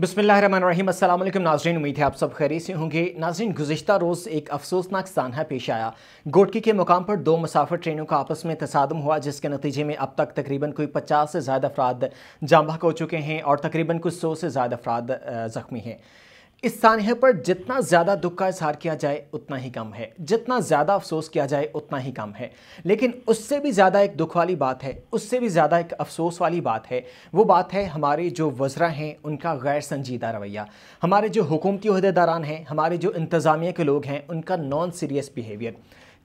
बिसमीम अल्लाम नाजरन उम्मीद है आप सब खैरी से होंगे नाजरन गुजशत रोज़ एक अफसोसनाक साना पेश आया गोटकी के मुकाम पर दो मुसाफिर ट्रेनों का आपस में तसादम हुआ जिसके नतीजे में अब तक तकरीबन कोई पचास से ज़्यादा अफराद जाम बहक हो चुके हैं और तकरीबन कुछ सौ से ज़्यादा अफराद ज़ख्मी हैं इस सानहे पर जितना ज़्यादा दुख का इजहार किया जाए उतना ही कम है जितना ज़्यादा अफसोस किया जाए उतना ही कम है लेकिन उससे भी ज़्यादा एक दुख वाली बात है उससे भी ज़्यादा एक अफसोस वाली बात है वो बात है हमारे जो वज्रा हैं उनका गैर संजीदा रवैया हमारे जो हुकूमती अहदेदारान हैं हमारे जो इंतज़ामिया के लोग हैं उनका नॉन सीरियस बिहेवियर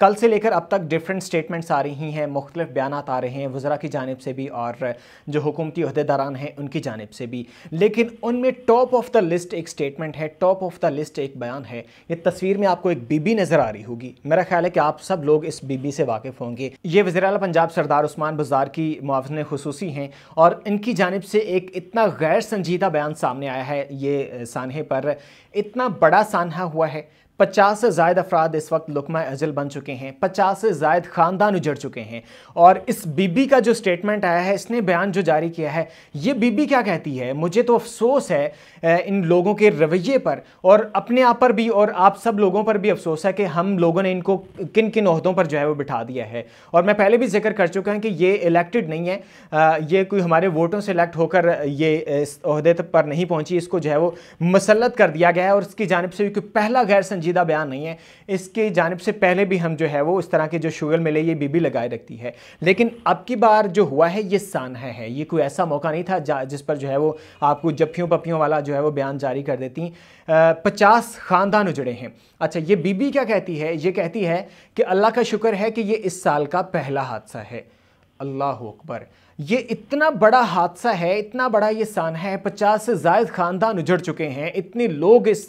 कल से लेकर अब तक डिफरेंट स्टेटमेंट्स आ रही हैं मुख्तलिफ बयान आ रहे हैं वज़रा की जानब से भी और जो हुकूमती अहदेदारान हैं उनकी जानब से भी लेकिन उनमें टॉप ऑफ द लिस्ट एक स्टेटमेंट है टॉप ऑफ द लिस्ट एक बयान है ये तस्वीर में आपको एक बीबी नज़र आ रही होगी मेरा ख्याल है कि आप सब लोग इस बीबी से वाकिफ़ होंगे ये वजर अल पंजाब सरदार उस्मान बाजार की मुआवजन खसूसी हैं और इनकी जानब से एक इतना गैर संजीदा बयान सामने आया है ये सानहे पर इतना बड़ा सानहा हुआ है पचास से जायद अफराद इस वक्त लुकमा अजल बन चुके हैं पचास से जायद ख़ानदान उजड़ चुके हैं और इस बीबी का जो स्टेटमेंट आया है इसने बयान जो जारी किया है ये बीबी क्या कहती है मुझे तो अफसोस है इन लोगों के रवैये पर और अपने आप पर भी और आप सब लोगों पर भी अफसोस है कि हम लोगों ने इनको किन किन अहदों पर जो है वो बिठा दिया है और मैं पहले भी जिक्र कर चुका हूँ कि ये इलेक्टेड नहीं है ये कोई हमारे वोटों से इलेक्ट होकर ये इस अहदे पर नहीं पहुँची इसको जो है वो मसलत कर दिया गया है और इसकी जानब से भी कोई पहला गैर संजीदा बयान नहीं है इसके जानब से पहले भी हम जो है वो इस तरह के जो शुगर मिले ये बीबी लगाए रखती है लेकिन अब की बार जो हुआ है ये सानहा है ये कोई ऐसा मौका नहीं था जिस पर जो है वो आपको जफ्फियों पपियों वाला जो है वो बयान जारी कर देती पचास ख़ानदान उजड़े हैं अच्छा ये बीबी क्या कहती है ये कहती है कि अल्लाह का शुक्र है कि ये इस साल का पहला हादसा है अल्लाह अकबर ये इतना बड़ा हादसा है इतना बड़ा ये सान है पचास से जायद ख़ानदान उजड़ चुके हैं इतने लोग इस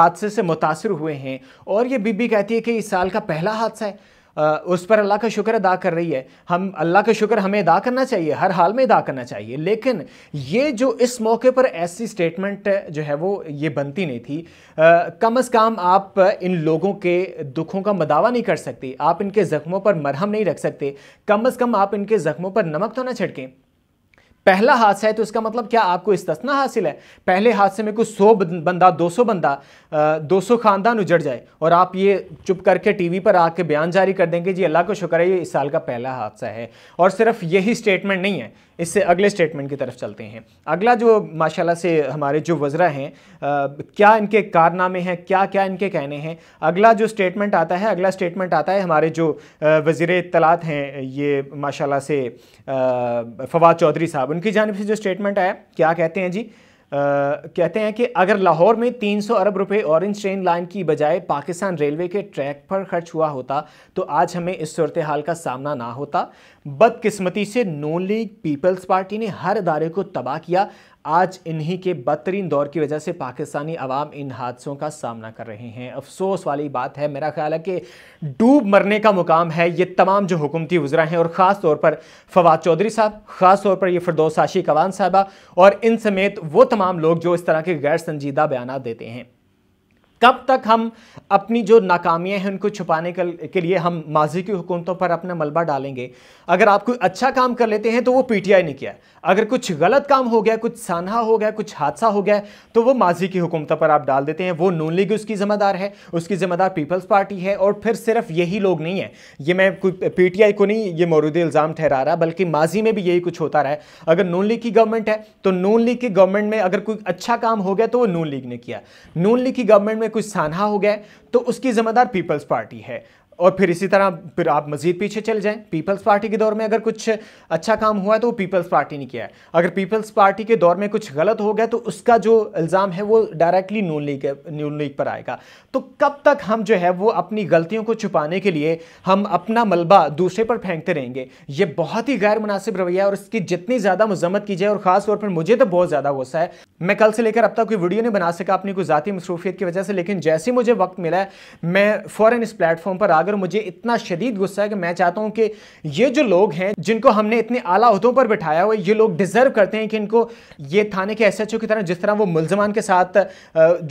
हादसे से मुतासर हुए हैं और ये बीबी कहती है कि इस साल का पहला हादसा है उस पर अल्लाह का शुक्र अदा कर रही है हम अल्लाह का शुक्र हमें अदा करना चाहिए हर हाल में अदा करना चाहिए लेकिन ये जो इस मौके पर ऐसी स्टेटमेंट जो है वो ये बनती नहीं थी आ, कम अज़ कम आप इन लोगों के दुखों का मदावा नहीं कर सकते आप इनके ज़ख्मों पर मरहम नहीं रख सकते कम अज़ कम आप इनके ज़ख्मों पर नमक तो ना छिड़कें पहला हादसा है तो इसका मतलब क्या आपको इस्तना हासिल है पहले हादसे में कुछ सौ बंदा दो सौ बंदा दो सौ खानदान उजड़ जाए और आप ये चुप करके टीवी पर आके बयान जारी कर देंगे जी अल्लाह का शुक्र है ये इस साल का पहला हादसा है और सिर्फ यही स्टेटमेंट नहीं है इससे अगले स्टेटमेंट की तरफ चलते हैं अगला जो माशाला से हमारे जो वज्रा हैं क्या इनके कारनामे हैं क्या क्या इनके कहने हैं अगला जो स्टेटमेंट आता है अगला स्टेटमेंट आता है हमारे जो वज़ी तलात हैं ये माशाला से फवाद चौधरी साहब उनकी जानब से जो स्टेटमेंट आया क्या कहते हैं जी आ, कहते हैं कि अगर लाहौर में 300 अरब रुपए ऑरेंज ट्रेन लाइन की बजाय पाकिस्तान रेलवे के ट्रैक पर खर्च हुआ होता तो आज हमें इस सूरत हाल का सामना ना होता बदकिस्मती से नो लीग पीपल्स पार्टी ने हर अदारे को तबाह किया आज इन्हीं के बदतरीन दौर की वजह से पाकिस्तानी आवाम इन हादसों का सामना कर रहे हैं अफसोस वाली बात है मेरा ख्याल है कि डूब मरने का मुकाम है ये तमाम जो हुकूमती गुज़रा हैं और ख़ास तौर पर फवाद चौधरी साहब ख़ास तौर पर ये फरदोसाशी कवान साहबा और इन समेत वो तमाम लोग जो इस तरह के गैर संजीदा बयान देते हैं कब तक हम अपनी जो नाकामियाँ हैं उनको छुपाने के लिए हम माजी की हुकूमतों पर अपना मलबा डालेंगे अगर आप कोई अच्छा काम कर लेते हैं तो वो पीटीआई ने किया अगर कुछ गलत काम हो गया कुछ सानहा हो गया कुछ हादसा हो गया तो वो माजी की हुकूमतों पर आप डाल देते हैं वो नून लीग उसकी जिम्मेदार है उसकी जिम्मेदार पीपल्स पार्टी है और फिर सिर्फ यही लोग नहीं है ये मैं टी पीटीआई को नहीं ये मौरूद इल्ज़ाम ठहरा रहा बल्कि माजी में भी यही कुछ होता रहा है अगर नून लीग की गवर्नमेंट है तो नून लीग की गवर्नमेंट में अगर कोई अच्छा काम हो गया तो वो नून लीग ने किया नून लीग की गवर्नमेंट में कुछ सानहा हो गया तो उसकी जिम्मेदार पीपल्स पार्टी है और फिर इसी तरह फिर आप मजीद पीछे चले जाएं पीपल्स पार्टी के दौर में अगर कुछ अच्छा काम हुआ है तो वो पीपल्स पार्टी ने किया है अगर पीपल्स पार्टी के दौर में कुछ गलत हो गया तो उसका जो इल्ज़ाम है वो डायरेक्टली नून लीग नून लीग पर आएगा तो कब तक हम जो है वो अपनी गलतियों को छुपाने के लिए हम अपना मलबा दूसरे पर फेंकते रहेंगे ये बहुत ही गैर मुनासिब रवैया और इसकी जितनी ज़्यादा मजम्मत की जाए और ख़ासतौर पर मुझे तो बहुत ज़्यादा गुस्सा है मैं कल से लेकर अब तक कोई वीडियो नहीं बना सका अपनी कोई ज़ाती मसरूफियत की वजह से लेकिन जैसे मुझे वक्त मिला है मैं फ़ौरन इस प्लेटफॉर्म पर आ अगर मुझे इतना शदीद गुस्सा है कि मैं चाहता हूँ कि ये जो लोग हैं जिनको हमने इतने आला अहदों पर बिठाया हुआ ये लोग डिज़र्व करते हैं कि इनको ये थाने के एस की तरह जिस तरह वो मुलजमान के साथ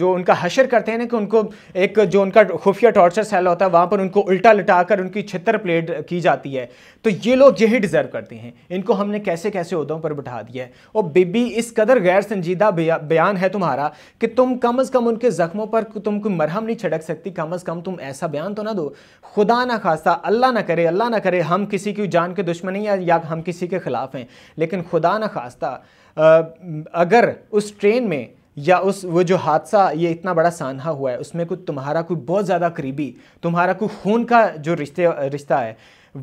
जो उनका हशर करते हैं ना कि उनको एक जो उनका खुफिया टॉर्चर सेल होता है वहाँ पर उनको उल्टा लटा कर उनकी छितर प्लेट की जाती है तो ये लोग यही डिज़र्व करते हैं इनको हमने कैसे कैसे उहदों पर बिठा दिया है और बीबी इस कदर गैर संजीदा बयान है तुम्हारा कि तुम कम अज़ कम उनके ज़ख्मों पर तुम कोई मरहम नहीं छिड़क सकती कम अज़ कम तुम ऐसा बयान तो ना दो खुदा ना खासा अल्लाह ना करे अल्लाह ना करे हम किसी की जान के दुश्मन या, या हम किसी के ख़िलाफ़ हैं लेकिन खुदा ना खासा अगर उस ट्रेन में या उस वो जो हादसा ये इतना बड़ा सानहा हुआ है उसमें कुछ तुम्हारा कोई बहुत ज़्यादा करीबी तुम्हारा कोई खून का जो रिश्ते रिश्ता है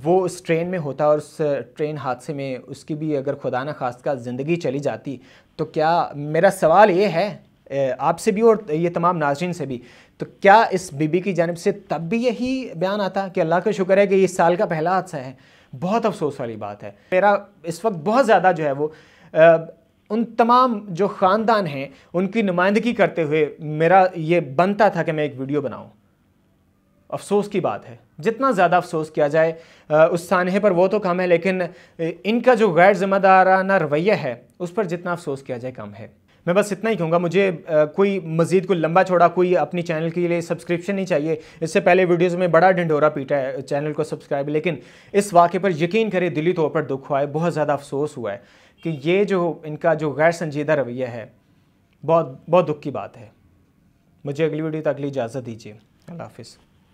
वो उस ट्रेन में होता और उस ट्रेन हादसे में उसकी भी अगर खुदा न खास का ज़िंदगी चली जाती तो क्या मेरा सवाल ये है आपसे भी और ये तमाम नाजरन से भी तो क्या इस बीबी की जानब से तब भी यही बयान आता कि अल्लाह का शुक्र है कि इस साल का पहला हादसा है बहुत अफसोस वाली बात है मेरा इस वक्त बहुत ज़्यादा जो है वो आ, उन तमाम जो ख़ानदान हैं उनकी नुमाइंदगी करते हुए मेरा ये बनता था कि मैं एक वीडियो बनाऊँ अफसोस की बात है जितना ज़्यादा अफसोस किया जाए उस सानहे पर वो तो कम है लेकिन इनका जो गैर ज़िम्मेदाराना रवैया है उस पर जितना अफसोस किया जाए कम है मैं बस इतना ही कहूँगा मुझे कोई मजीद कोई लंबा छोड़ा कोई अपनी चैनल के लिए सब्सक्रिप्शन नहीं चाहिए इससे पहले वीडियोज़ में बड़ा ढिंढोरा पीटा है चैनल को सब्सक्राइब लेकिन इस वाक़े पर यकीन करें दिली तौर पर दुख हुआ है बहुत ज़्यादा अफसोस हुआ है कि ये जो इनका जो गैर संजीदा रवैया है बहुत बहुत दुख की बात है मुझे अगली वीडियो तक अगली इजाज़त दीजिए अल्लाह हाफिज़